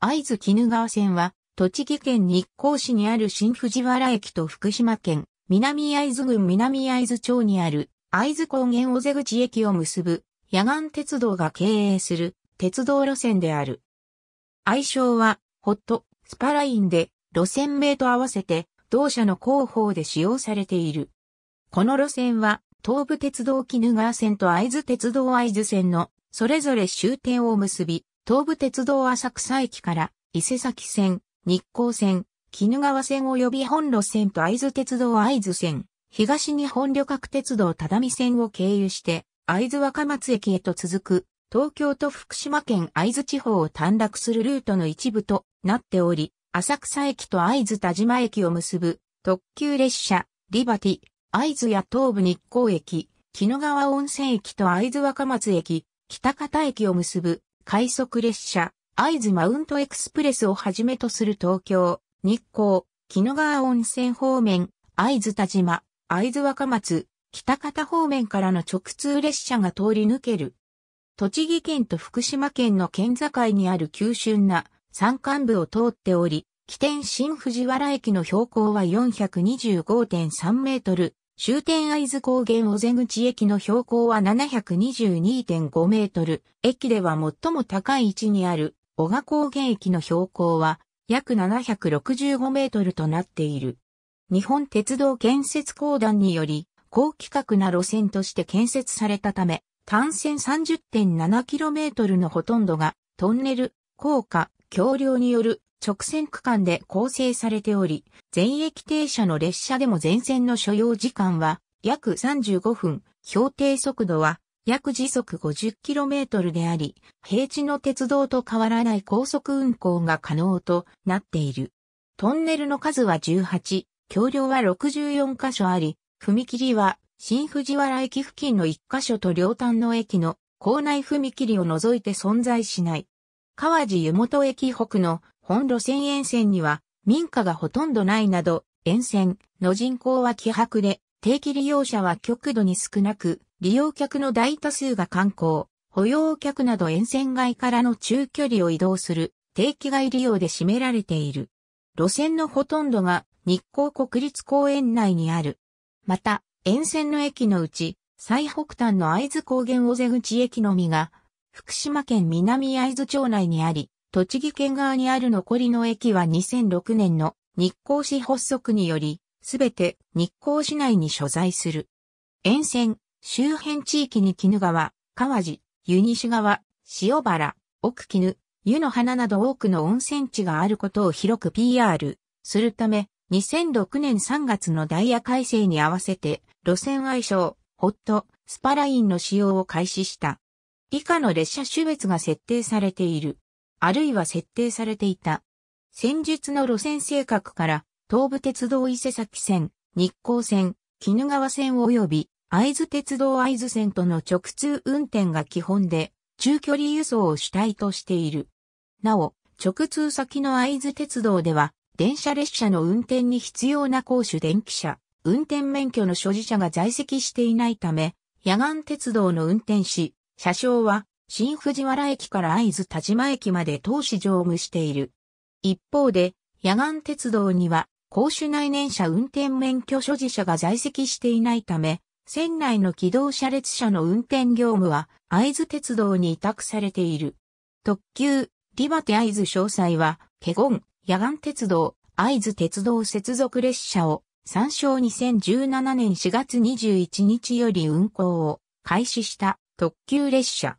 会津絹川線は、栃木県日光市にある新藤原駅と福島県、南会津郡南会津町にある、会津高原尾瀬口駅を結ぶ、野岸鉄道が経営する、鉄道路線である。愛称は、ホット、スパラインで、路線名と合わせて、同社の広報で使用されている。この路線は、東武鉄道絹川線と会津鉄道会津線の、それぞれ終点を結び、東武鉄道浅草駅から伊勢崎線、日光線、鬼怒川線及び本路線と会津鉄道会津線、東日本旅客鉄道只見線を経由して、会津若松駅へと続く、東京と福島県会津地方を短絡するルートの一部となっており、浅草駅と会津田島駅を結ぶ特急列車、リバティ、会津や東武日光駅、鬼怒川温泉駅と会津若松駅、北方駅を結ぶ快速列車、会津マウントエクスプレスをはじめとする東京、日光、木の川温泉方面、会津田島、会津若松、北方方面からの直通列車が通り抜ける。栃木県と福島県の県境にある急峻な山間部を通っており、起点新藤原駅の標高は425.3メートル、終点合津高原尾瀬口駅の標高は722.5メートル。駅では最も高い位置にある小賀高原駅の標高は約765メートルとなっている。日本鉄道建設公団により、高規格な路線として建設されたため、単線3 0 7トルのほとんどがトンネル、高架、橋梁による直線区間で構成されており、全駅停車の列車でも全線の所要時間は約35分、標定速度は約時速 50km であり、平地の鉄道と変わらない高速運行が可能となっている。トンネルの数は18、橋梁は64カ所あり、踏切は新藤原駅付近の1カ所と両端の駅の構内踏切を除いて存在しない。川路湯本駅北の本路線沿線には民家がほとんどないなど、沿線の人口は希薄で、定期利用者は極度に少なく、利用客の大多数が観光、保養客など沿線外からの中距離を移動する定期外利用で占められている。路線のほとんどが日光国立公園内にある。また、沿線の駅のうち、最北端の会津高原尾瀬口駅のみが福島県南会津町内にあり、栃木県側にある残りの駅は2006年の日光市発足により、すべて日光市内に所在する。沿線、周辺地域に絹川、川路、湯西川、塩原、奥絹、湯の花など多くの温泉地があることを広く PR するため、2006年3月のダイヤ改正に合わせて、路線愛称、ホット、スパラインの使用を開始した。以下の列車種別が設定されている、あるいは設定されていた。先日の路線性格から、東武鉄道伊勢崎線、日光線、絹川線及び、会津鉄道会津線との直通運転が基本で、中距離輸送を主体としている。なお、直通先の会津鉄道では、電車列車の運転に必要な公主電気車、運転免許の所持者が在籍していないため、野岸鉄道の運転士、車掌は、新藤原駅から会津田島駅まで通し乗務している。一方で、野岸鉄道には、公主内燃車運転免許所持者が在籍していないため、船内の機動車列車の運転業務は、会津鉄道に委託されている。特急、リバテ会津詳細は、ケゴン、野岸鉄道、会津鉄道接続列車を、参照2017年4月21日より運行を開始した。特急列車。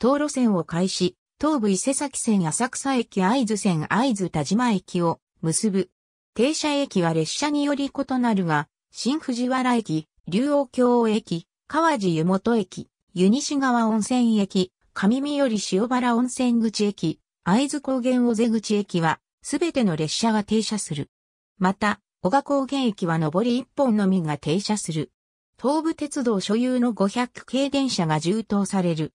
東路線を開始、東武伊勢崎線浅草駅合図線合図田島駅を結ぶ。停車駅は列車により異なるが、新藤原駅、竜王峡駅、川地湯本駅、湯西川温泉駅、上見より塩原温泉口駅、会津高原尾瀬口駅は、すべての列車が停車する。また、小賀高原駅は上り一本のみが停車する。東武鉄道所有の500系電車が充当される。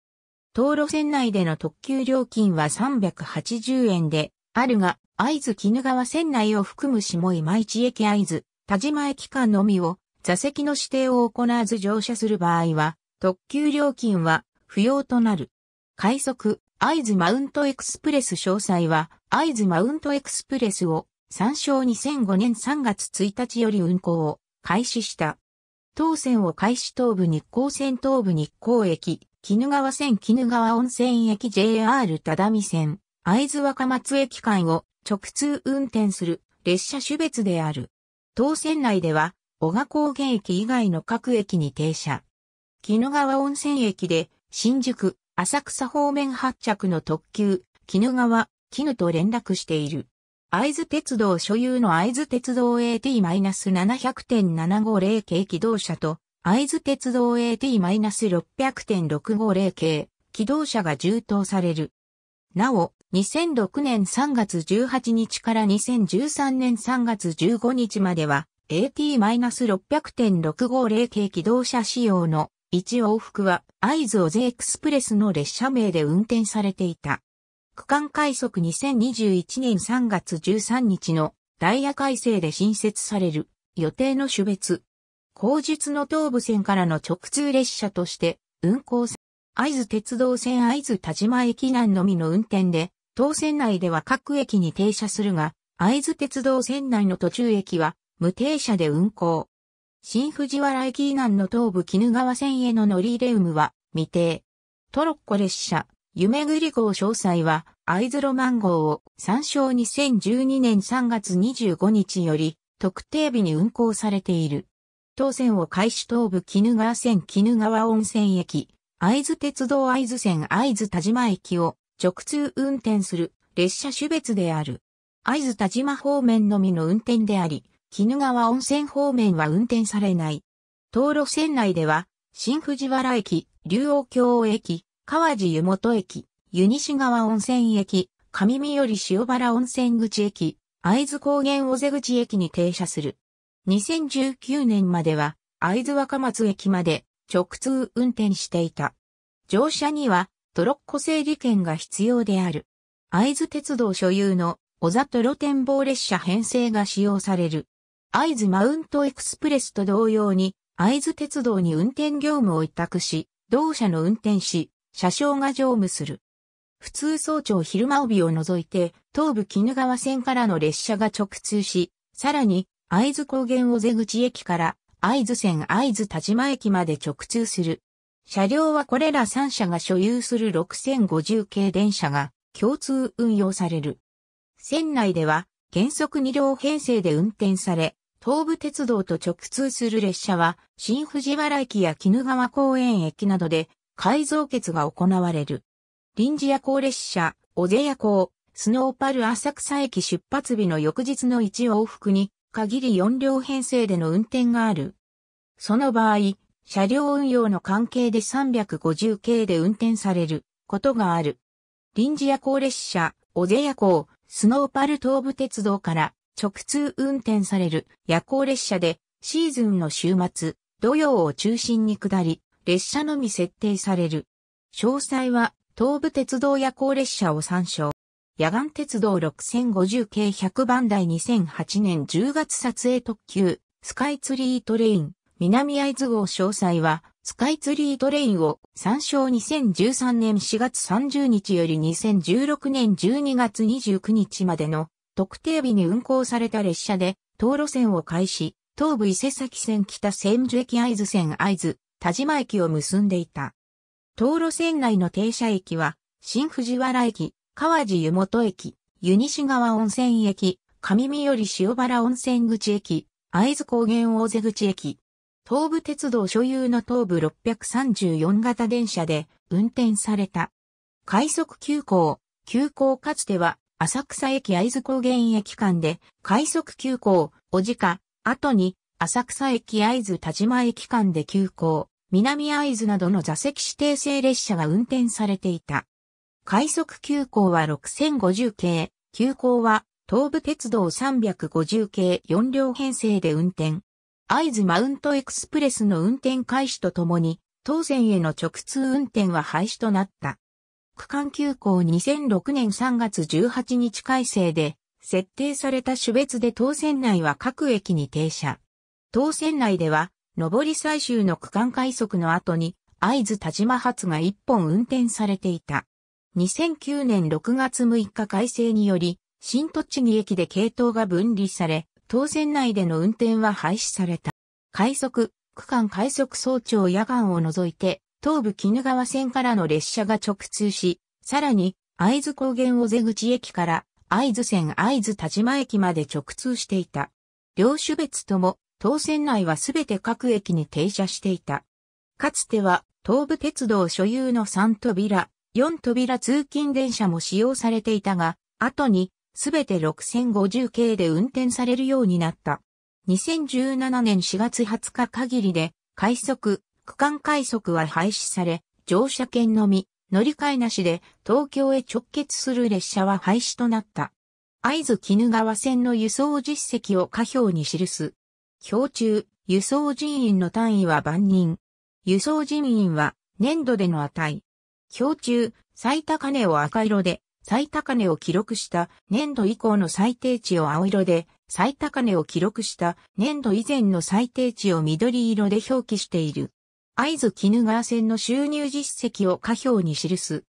東路線内での特急料金は380円で、あるが、会津絹川線内を含む下今市駅会津、田島駅間のみを、座席の指定を行わず乗車する場合は、特急料金は不要となる。快速、会津マウントエクスプレス詳細は、会津マウントエクスプレスを、参照2005年3月1日より運行を開始した。東線を開始東部日光線東部日光駅、絹川線絹川温泉駅 JR 只見線、会津若松駅間を直通運転する列車種別である。当線内では、小賀高原駅以外の各駅に停車。絹川温泉駅で、新宿、浅草方面発着の特急、絹川、絹と連絡している。会津鉄道所有の会津鉄道 AT-700.750 系機動車と、会津鉄道 AT-600.650 系機動車が充当される。なお、2006年3月18日から2013年3月15日までは、AT-600.650 系機動車仕様の一往復は、会津オゼエクスプレスの列車名で運転されていた。区間快速2021年3月13日のダイヤ改正で新設される予定の種別。後述の東武線からの直通列車として運行さ会津鉄道線会津田島駅南のみの運転で、当線内では各駅に停車するが、会津鉄道線内の途中駅は無停車で運行。新藤原駅南の東部絹川線への乗り入れ有無は未定。トロッコ列車、夢ぐり号詳細は、アイズロマン号を参照2012年3月25日より、特定日に運行されている。当線を開始東部鬼怒川線鬼怒川温泉駅、藍津鉄道藍津線藍津田島駅を直通運転する列車種別である。藍津田島方面のみの運転であり、鬼怒川温泉方面は運転されない。道路線内では、新藤原駅、竜王峡駅、川地湯本駅、湯西川温泉駅、上見より塩原温泉口駅、会津高原尾瀬口駅に停車する。2019年までは、会津若松駅まで直通運転していた。乗車にはトロッコ整理券が必要である。会津鉄道所有の小里露天棒望列車編成が使用される。会津マウントエクスプレスと同様に、会津鉄道に運転業務を委託し、同社の運転士、車掌が乗務する。普通早朝昼間帯を除いて、東武鬼怒川線からの列車が直通し、さらに、会津高原尾瀬口駅から会津線会津田島駅まで直通する。車両はこれら3社が所有する6050系電車が共通運用される。線内では原則2両編成で運転され、東武鉄道と直通する列車は新藤原駅や鬼怒川公園駅などで改造決が行われる。臨時夜行列車、小瀬夜行、スノーパル浅草駅出発日の翌日の1往復に、限り4両編成での運転がある。その場合、車両運用の関係で350系で運転されることがある。臨時夜行列車、小瀬夜行、スノーパル東武鉄道から直通運転される夜行列車でシーズンの週末、土曜を中心に下り、列車のみ設定される。詳細は東武鉄道夜行列車を参照。野岸鉄道6050系100番台2008年10月撮影特急、スカイツリートレイン、南会津号詳細は、スカイツリートレインを参照2013年4月30日より2016年12月29日までの特定日に運行された列車で、東路線を開始、東武伊勢崎線北千住駅合図線合図、田島駅を結んでいた。道路線内の停車駅は、新藤原駅、川地湯本駅、湯西川温泉駅、上見より塩原温泉口駅、会津高原大瀬口駅。東武鉄道所有の東武634型電車で運転された。快速急行。急行かつては浅草駅会津高原駅間で快速急行、おじか、後に浅草駅会津田島駅間で急行。南合図などの座席指定制列車が運転されていた。快速急行は6050系、急行は東武鉄道350系4両編成で運転。合図マウントエクスプレスの運転開始とともに、当線への直通運転は廃止となった。区間急行2006年3月18日改正で、設定された種別で当線内は各駅に停車。当線内では、上り最終の区間快速の後に、会津田島発が一本運転されていた。2009年6月6日改正により、新栃木駅で系統が分離され、当線内での運転は廃止された。快速、区間快速早朝夜間を除いて、東武絹川線からの列車が直通し、さらに、会津高原尾瀬口駅から、会津線会津田島駅まで直通していた。両種別とも、当線内はすべて各駅に停車していた。かつては、東武鉄道所有の3扉、4扉通勤電車も使用されていたが、後に、すべて6050系で運転されるようになった。2017年4月20日限りで、快速、区間快速は廃止され、乗車券のみ、乗り換えなしで東京へ直結する列車は廃止となった。合図絹川線の輸送実績を下表に記す。標中、輸送人員の単位は万人。輸送人員は年度での値。標中、最高値を赤色で、最高値を記録した年度以降の最低値を青色で、最高値を記録した年度以前の最低値を緑色で表記している。合図絹川線の収入実績を下表に記す。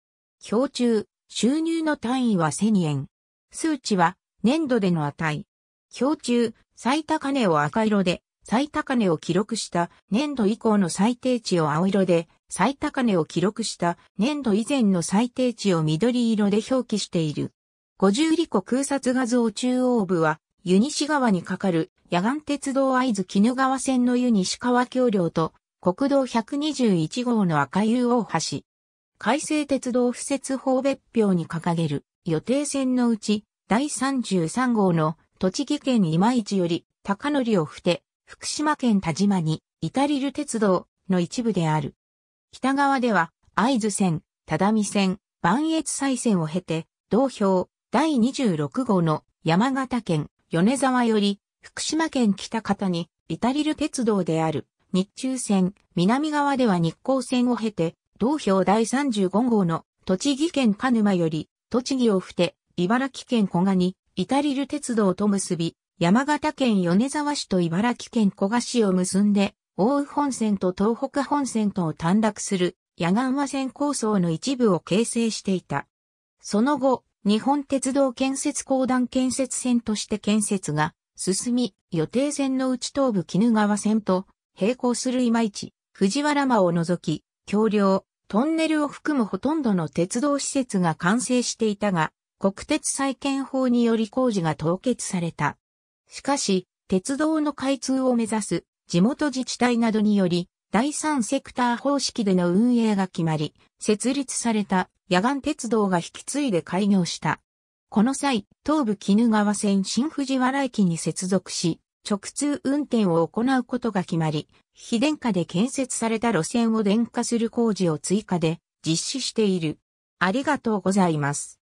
表中、収入の単位は1000円。数値は年度での値。表中、最高値を赤色で、最高値を記録した年度以降の最低値を青色で、最高値を記録した年度以前の最低値を緑色で表記している。五十里湖空撮画像中央部は、湯西川に架かる野岸鉄道合津絹川線の湯西川橋梁と国道121号の赤湯大橋。改正鉄道敷設法別表に掲げる予定線のうち第33号の栃木県今市より高則をふて、福島県田島に、至りる鉄道の一部である。北側では、会津線、只見線、万越西線を経て、同標、第26号の山形県米沢より福島県北方に至りる鉄道である日中線南側では日光線を経て同標第35号の栃木県鹿沼より栃木をふて茨城県小賀にイタリル鉄道と結び、山形県米沢市と茨城県古河市を結んで、奥羽本線と東北本線とを短絡する、野岸和線構想の一部を形成していた。その後、日本鉄道建設公団建設線として建設が進み、予定線の内東部絹川線と並行する今市、藤原間を除き、橋梁、トンネルを含むほとんどの鉄道施設が完成していたが、国鉄再建法により工事が凍結された。しかし、鉄道の開通を目指す地元自治体などにより、第三セクター方式での運営が決まり、設立された野岸鉄道が引き継いで開業した。この際、東武鬼怒川線新藤原駅に接続し、直通運転を行うことが決まり、非電化で建設された路線を電化する工事を追加で実施している。ありがとうございます。